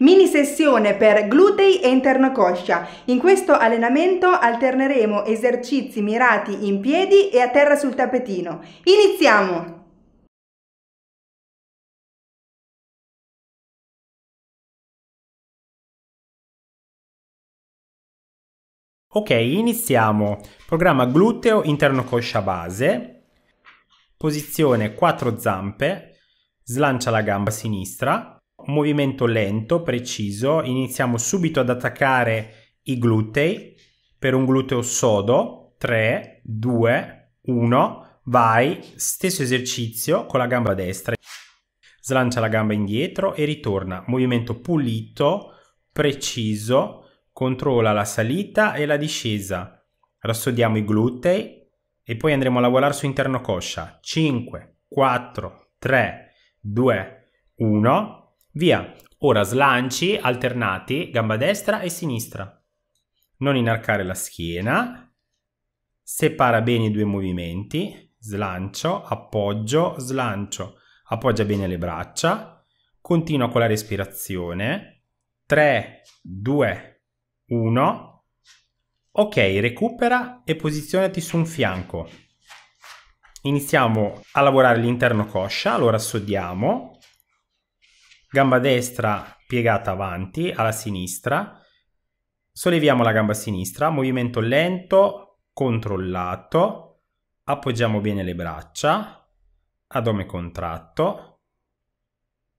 Mini sessione per glutei e interno coscia. In questo allenamento alterneremo esercizi mirati in piedi e a terra sul tappetino. Iniziamo! Ok, iniziamo. Programma gluteo interno coscia base. Posizione 4 zampe. Slancia la gamba sinistra movimento lento, preciso, iniziamo subito ad attaccare i glutei per un gluteo sodo, 3, 2, 1, vai, stesso esercizio con la gamba destra, slancia la gamba indietro e ritorna, movimento pulito, preciso, controlla la salita e la discesa, rassodiamo i glutei e poi andremo a lavorare su interno coscia, 5, 4, 3, 2, 1, Via. Ora slanci alternati, gamba destra e sinistra. Non inarcare la schiena. Separa bene i due movimenti. Slancio, appoggio, slancio. Appoggia bene le braccia. Continua con la respirazione. 3, 2, 1. Ok, recupera e posizionati su un fianco. Iniziamo a lavorare l'interno coscia, allora rassodiamo gamba destra piegata avanti alla sinistra, solleviamo la gamba sinistra, movimento lento, controllato, appoggiamo bene le braccia, addome contratto,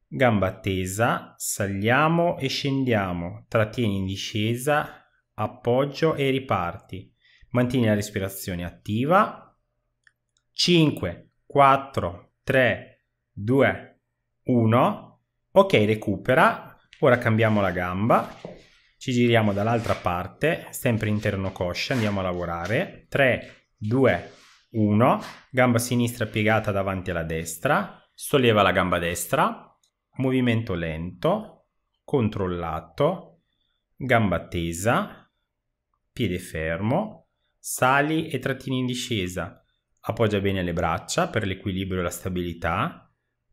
gamba tesa, saliamo e scendiamo, trattieni in discesa, appoggio e riparti. Mantieni la respirazione attiva. 5, 4, 3, 2, 1. Ok, recupera. Ora cambiamo la gamba. Ci giriamo dall'altra parte, sempre interno coscia, andiamo a lavorare. 3, 2, 1. Gamba sinistra piegata davanti alla destra. Solleva la gamba destra. Movimento lento, controllato, gamba tesa, piede fermo, sali e trattini in discesa. Appoggia bene le braccia per l'equilibrio e la stabilità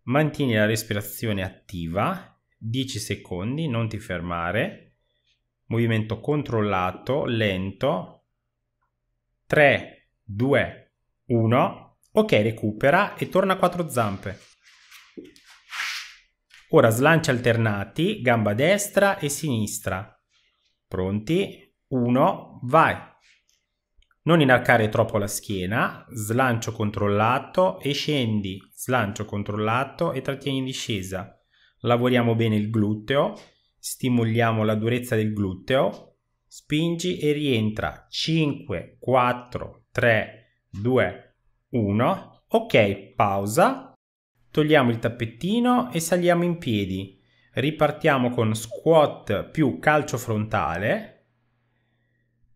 Mantieni la respirazione attiva 10 secondi, non ti fermare. Movimento controllato, lento. 3, 2, 1. Ok, recupera e torna a quattro zampe. Ora slanci alternati, gamba destra e sinistra. Pronti? 1, vai non inarcare troppo la schiena, slancio controllato e scendi, slancio controllato e trattieni in discesa. Lavoriamo bene il gluteo, stimoliamo la durezza del gluteo, spingi e rientra. 5, 4, 3, 2, 1. Ok, pausa. Togliamo il tappettino e saliamo in piedi. Ripartiamo con squat più calcio frontale,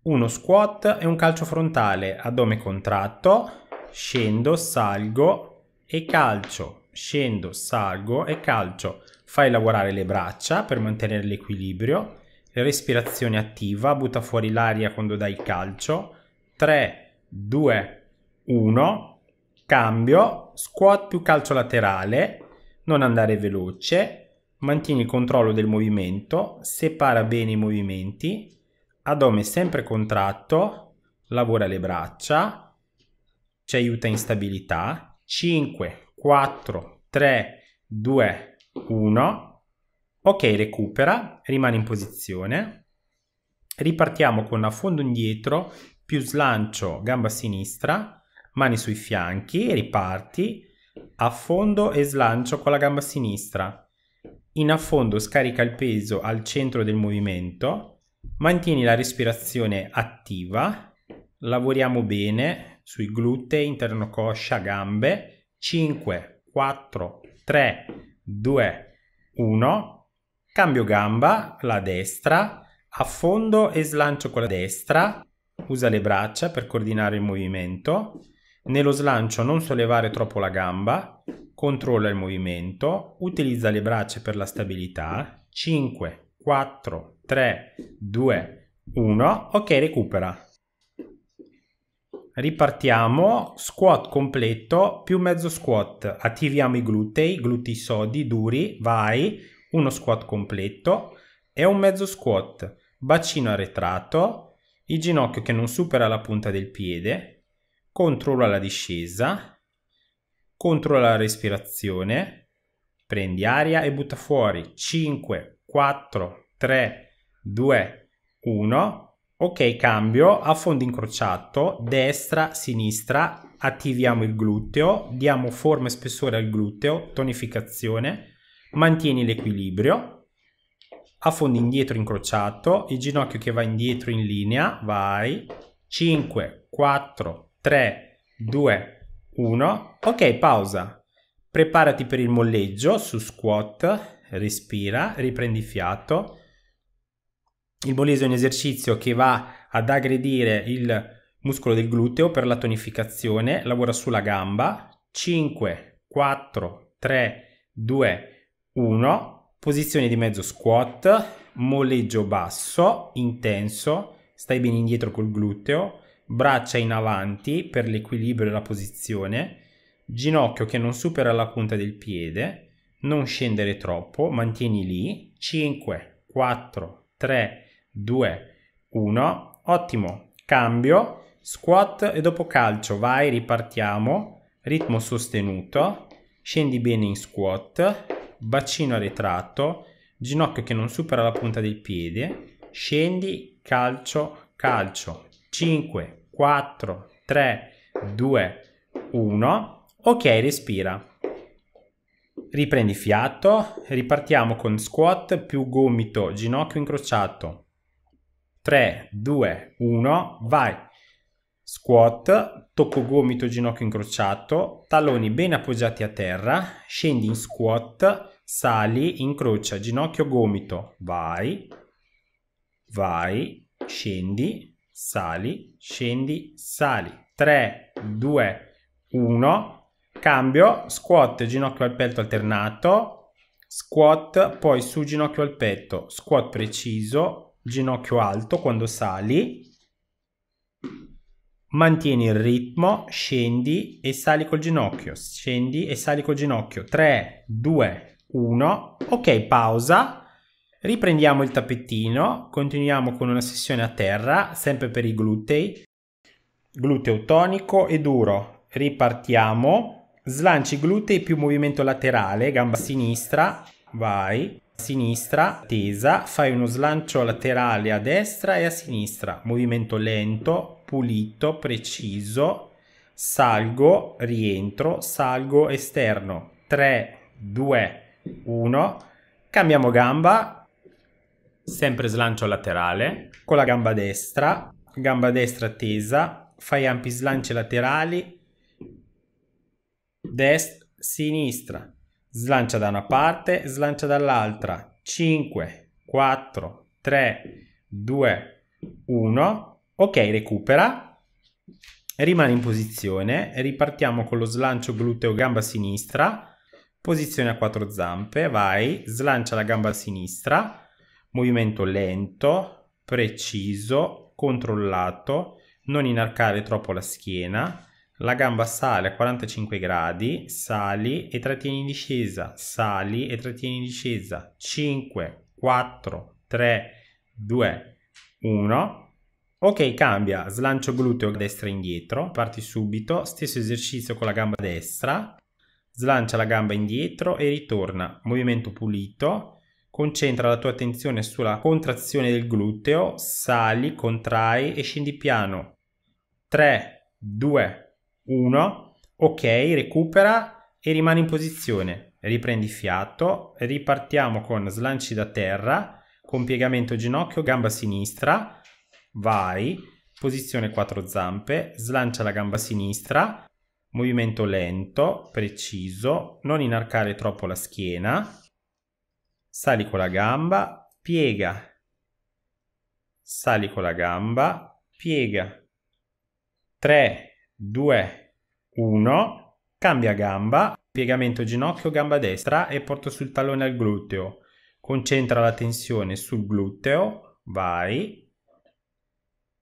uno squat e un calcio frontale, addome contratto, scendo, salgo e calcio, scendo, salgo e calcio. Fai lavorare le braccia per mantenere l'equilibrio, respirazione attiva, butta fuori l'aria quando dai il calcio, 3, 2, 1, cambio, squat più calcio laterale, non andare veloce, mantieni il controllo del movimento, separa bene i movimenti, addome sempre contratto, lavora le braccia, ci aiuta in stabilità. 5, 4, 3, 2, 1. Ok, recupera, rimane in posizione. Ripartiamo con affondo indietro, più slancio, gamba sinistra, mani sui fianchi, riparti, affondo e slancio con la gamba sinistra. In affondo scarica il peso al centro del movimento, Mantieni la respirazione attiva, lavoriamo bene sui glutei, interno coscia, gambe. 5, 4, 3, 2, 1. Cambio gamba, la destra, affondo e slancio con la destra. Usa le braccia per coordinare il movimento. Nello slancio non sollevare troppo la gamba, controlla il movimento, utilizza le braccia per la stabilità. 5, 4, 3, 3, 2, 1. Ok, recupera. Ripartiamo, squat completo più mezzo squat. Attiviamo i glutei, glutei sodi, duri, vai. Uno squat completo e un mezzo squat. Bacino arretrato, il ginocchio che non supera la punta del piede. Controlla la discesa, controlla la respirazione. Prendi aria e butta fuori. 5, 4, 3, 2, 1, ok cambio a fondo incrociato, destra, sinistra, attiviamo il gluteo, diamo forma e spessore al gluteo, tonificazione, mantieni l'equilibrio, a fondo indietro incrociato, il ginocchio che va indietro in linea, vai, 5, 4, 3, 2, 1, ok pausa, preparati per il molleggio su squat, respira, riprendi fiato, il boleso è un esercizio che va ad aggredire il muscolo del gluteo per la tonificazione, lavora sulla gamba. 5, 4, 3, 2, 1. Posizione di mezzo squat, molleggio basso, intenso, stai bene indietro col gluteo, braccia in avanti per l'equilibrio e la posizione, ginocchio che non supera la punta del piede, non scendere troppo, mantieni lì. 5, 4, 3, 2, 2, 1, ottimo, cambio, squat e dopo calcio, vai, ripartiamo, ritmo sostenuto, scendi bene in squat, bacino arretrato, ginocchio che non supera la punta del piede, scendi, calcio, calcio, 5, 4, 3, 2, 1, ok, respira. Riprendi fiato, ripartiamo con squat più gomito, ginocchio incrociato, 3, 2, 1, vai. Squat, tocco gomito, ginocchio incrociato, talloni ben appoggiati a terra, scendi in squat, sali, incrocia, ginocchio, gomito, vai, vai, scendi, sali, scendi, sali. 3, 2, 1, cambio, squat, ginocchio al petto alternato, squat, poi su ginocchio al petto, squat preciso, ginocchio alto quando sali, mantieni il ritmo, scendi e sali col ginocchio, scendi e sali col ginocchio. 3, 2, 1, ok, pausa. Riprendiamo il tappettino, continuiamo con una sessione a terra, sempre per i glutei, gluteo tonico e duro. Ripartiamo, slanci glutei più movimento laterale, gamba sinistra, vai, sinistra, tesa, fai uno slancio laterale a destra e a sinistra, movimento lento, pulito, preciso, salgo, rientro, salgo esterno, 3, 2, 1, cambiamo gamba, sempre slancio laterale, con la gamba destra, gamba destra tesa, fai ampi slanci laterali, destra, sinistra, slancia da una parte, slancia dall'altra. 5, 4, 3, 2, 1. Ok, recupera. Rimane in posizione. Ripartiamo con lo slancio gluteo gamba sinistra. Posizione a quattro zampe. Vai, slancia la gamba sinistra. Movimento lento, preciso, controllato. Non inarcare troppo la schiena la gamba sale a 45 gradi, sali e trattieni in discesa, sali e trattieni in discesa. 5, 4, 3, 2, 1. Ok, cambia, slancio gluteo destra indietro, parti subito, stesso esercizio con la gamba destra, slancia la gamba indietro e ritorna, movimento pulito, concentra la tua attenzione sulla contrazione del gluteo, sali, contrai e scendi piano. 3, 2, 1. 1, ok, recupera e rimani in posizione, riprendi fiato, ripartiamo con slanci da terra, con piegamento ginocchio, gamba sinistra, vai, posizione 4 zampe, slancia la gamba sinistra, movimento lento, preciso, non inarcare troppo la schiena, sali con la gamba, piega, sali con la gamba, piega, 3, 2, 1, cambia gamba, piegamento ginocchio, gamba destra e porto sul tallone al gluteo. Concentra la tensione sul gluteo, vai,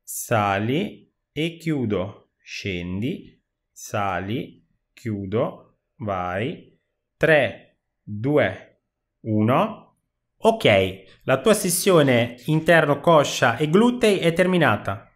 sali e chiudo, scendi, sali, chiudo, vai, 3, 2, 1. Ok, la tua sessione interno coscia e glutei è terminata.